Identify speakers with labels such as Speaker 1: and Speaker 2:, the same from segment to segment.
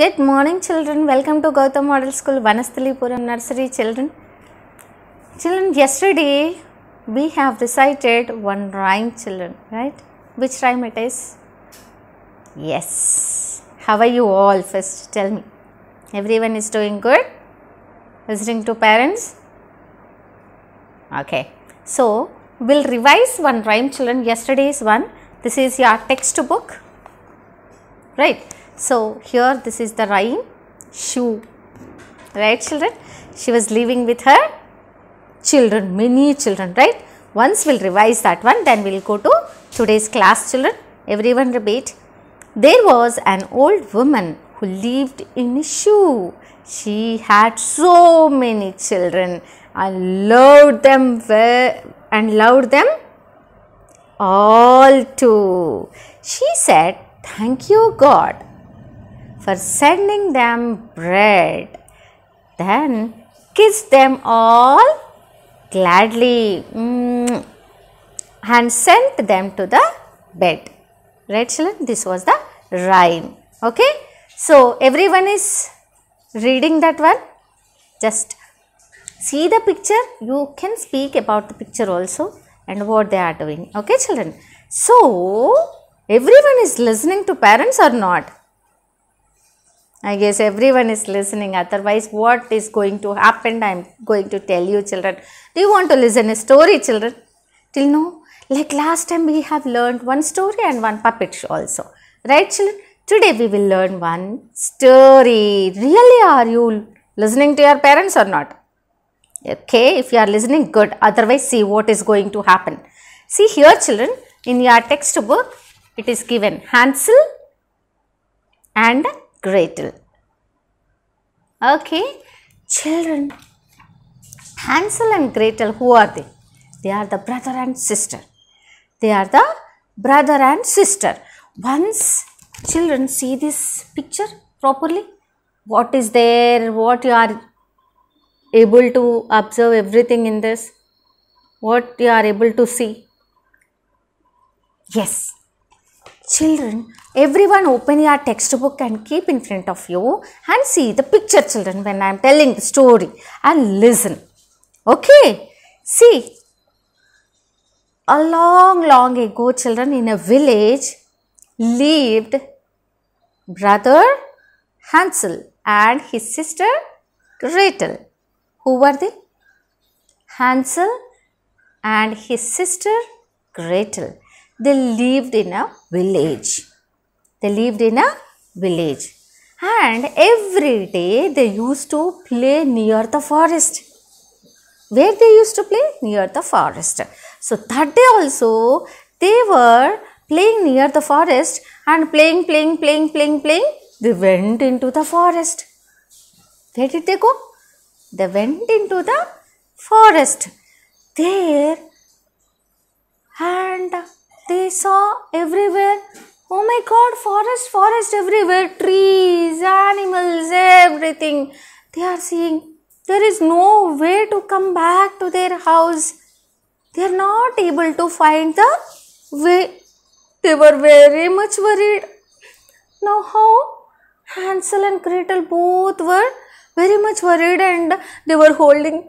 Speaker 1: Good morning children. Welcome to Gautam Model School, Vanasthalipuram Nursery children. Children, yesterday we have recited one rhyme children, right? Which rhyme it is? Yes. How are you all first? Tell me. Everyone is doing good? Listening to parents? Okay. So, we'll revise one rhyme children. Yesterday's one. This is your textbook. Right so, here this is the rhyme shoe, right children? She was living with her children, many children, right? Once we'll revise that one, then we'll go to today's class children. Everyone repeat. There was an old woman who lived in a shoe. She had so many children and loved them and loved them all too. She said, Thank you, God for sending them bread. Then kissed them all gladly mm, and sent them to the bed. Right children, this was the rhyme. Okay, so everyone is reading that one. Just see the picture, you can speak about the picture also and what they are doing. Okay children, so everyone is listening to parents or not? I guess everyone is listening. Otherwise, what is going to happen? I'm going to tell you, children. Do you want to listen a story, children? Till now, like last time, we have learned one story and one puppet show also, right, children? Today we will learn one story. Really, are you listening to your parents or not? Okay, if you are listening, good. Otherwise, see what is going to happen. See here, children, in your textbook, it is given Hansel and cradle. Okay, children, Hansel and Gretel, who are they? They are the brother and sister. They are the brother and sister. Once children see this picture properly, what is there, what you are able to observe everything in this, what you are able to see. Yes, Children, everyone open your textbook and keep in front of you and see the picture children when I am telling the story and listen. Okay, see, a long long ago children in a village lived brother Hansel and his sister Gretel. Who were they? Hansel and his sister Gretel they lived in a village. They lived in a village. And every day they used to play near the forest. Where they used to play? Near the forest. So that day also they were playing near the forest and playing, playing, playing, playing, playing. They went into the forest. Where did they go? They went into the forest. There and they saw everywhere. Oh my god, forest, forest everywhere. Trees, animals, everything. They are seeing there is no way to come back to their house. They are not able to find the way. They were very much worried. Now, how? Hansel and Gretel both were very much worried and they were holding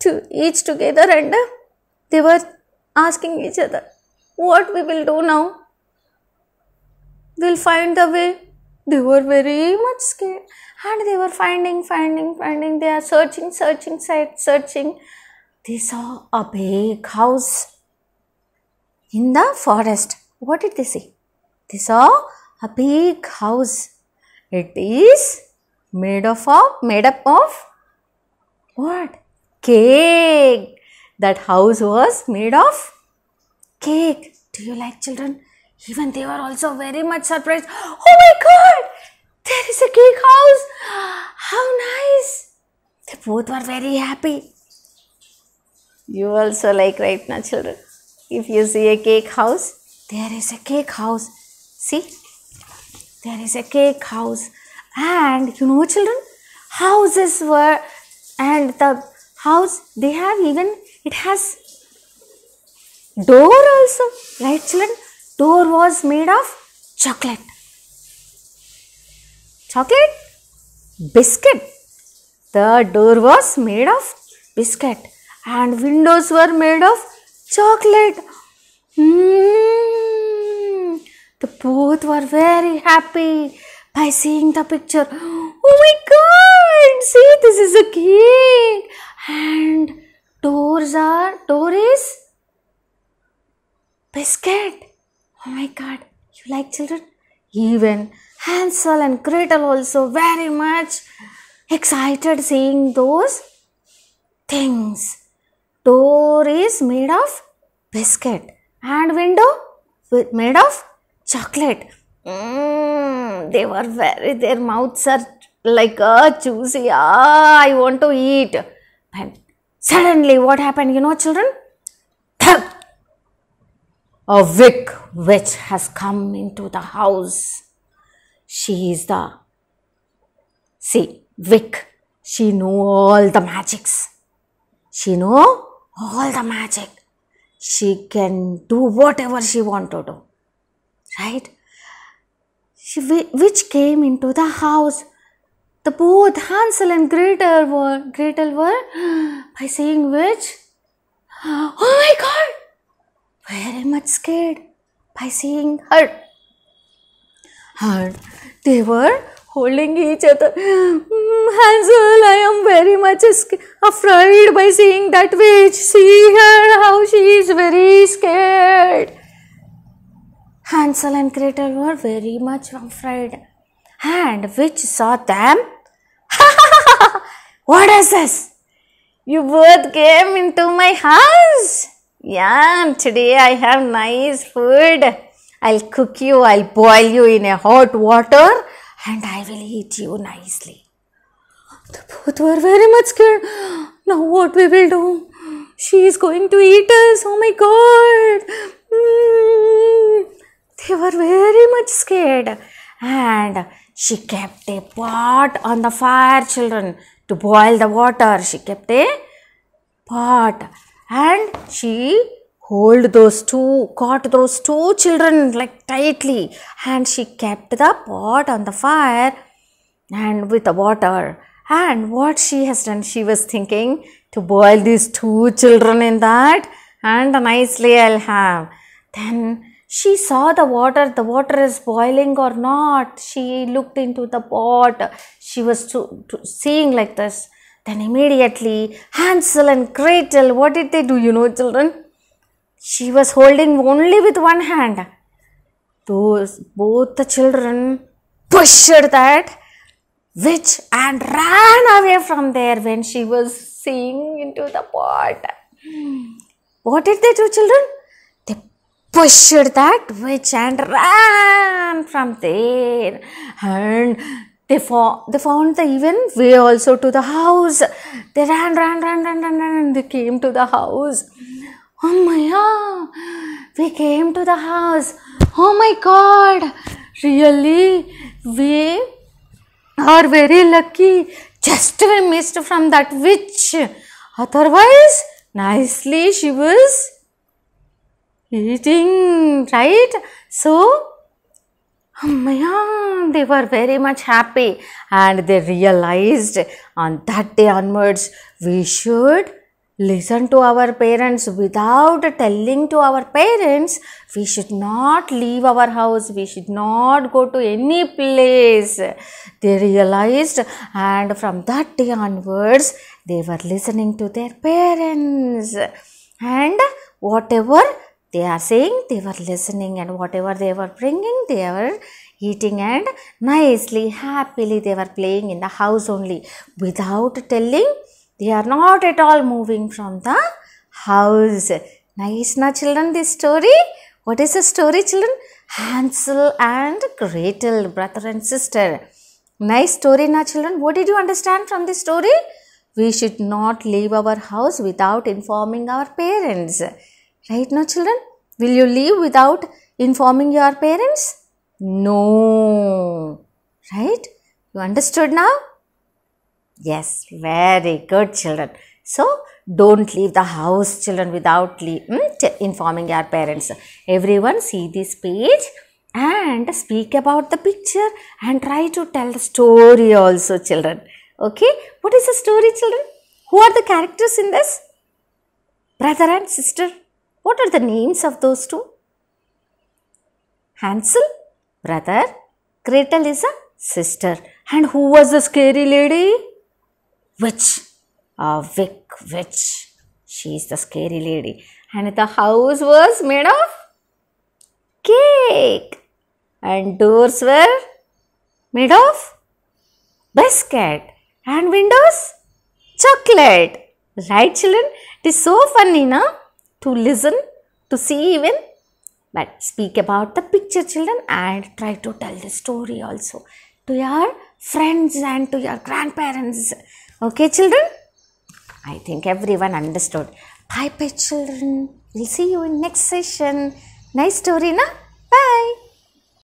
Speaker 1: to each together and they were asking each other what we will do now we'll find the way they were very much scared and they were finding finding finding they are searching searching searching they saw a big house in the forest what did they see they saw a big house it is made of of made up of what cake that house was made of Cake! Do you like children? Even they were also very much surprised. Oh my god! There is a cake house! How nice! They both were very happy. You also like, right now, children? If you see a cake house, there is a cake house. See? There is a cake house. And you know, children, houses were, and the house, they have even, it has Door also, right children? Door was made of chocolate. Chocolate? Biscuit. The door was made of biscuit. And windows were made of chocolate. Mm. The both were very happy by seeing the picture. Oh my god! See, this is a cake. And doors are, door is Biscuit! Oh my god, you like children? Even Hansel and Gretel also very much excited seeing those things. Door is made of biscuit and window made of chocolate. Mm, they were very, their mouths are like uh, juicy. Ah, I want to eat. And suddenly, what happened? You know, children? a wicked witch has come into the house. She is the, see, Vic. She know all the magics. She know all the magic. She can do whatever she want to do. Right? She, which came into the house. The both Hansel and Gretel were, Gretel were, by saying which, oh my god, very much scared by seeing her. Her, they were holding each other. Mm, Hansel, I am very much afraid by seeing that witch. See her, how she is very scared. Hansel and Gretel were very much afraid. And witch saw them. what is this? You both came into my house. Yum, today I have nice food. I'll cook you, I'll boil you in a hot water and I will eat you nicely. The both were very much scared. Now what we will do? She is going to eat us. Oh my god. Mm. They were very much scared. And she kept a pot on the fire, children, to boil the water. She kept a pot and she hold those two caught those two children like tightly and she kept the pot on the fire and with the water and what she has done she was thinking to boil these two children in that and nicely I'll have then she saw the water the water is boiling or not she looked into the pot she was to, to seeing like this then immediately Hansel and Gretel, what did they do, you know, children? She was holding only with one hand. Those both the children pushed that witch and ran away from there when she was seeing into the pot. What did they do, children? They pushed that witch and ran from there. And they, found they found the even way also to the house. They ran, ran, ran, ran, ran, ran, and they came to the house. Oh my god, we came to the house. Oh my god, really, we are very lucky. Just we missed from that witch. Otherwise, nicely she was eating, right? So, they were very much happy and they realized on that day onwards we should listen to our parents without telling to our parents we should not leave our house we should not go to any place they realized and from that day onwards they were listening to their parents and whatever they are saying they were listening and whatever they were bringing they were eating and nicely happily they were playing in the house only without telling they are not at all moving from the house nice na children this story what is the story children hansel and gretel brother and sister nice story na children what did you understand from this story we should not leave our house without informing our parents Right now children? Will you leave without informing your parents? No. Right? You understood now? Yes, very good children. So, don't leave the house children without leave, mm, informing your parents. Everyone see this page and speak about the picture and try to tell the story also children. Okay, what is the story children? Who are the characters in this? Brother and sister. What are the names of those two? Hansel, brother. Gretel is a sister. And who was the scary lady? Witch. A wick witch. She is the scary lady. And the house was made of cake. And doors were made of biscuit. And windows chocolate. Right children? It is so funny, na? to listen, to see even. But speak about the picture children and try to tell the story also to your friends and to your grandparents. Okay children? I think everyone understood. Bye bye children. We'll see you in next session. Nice story na? Bye.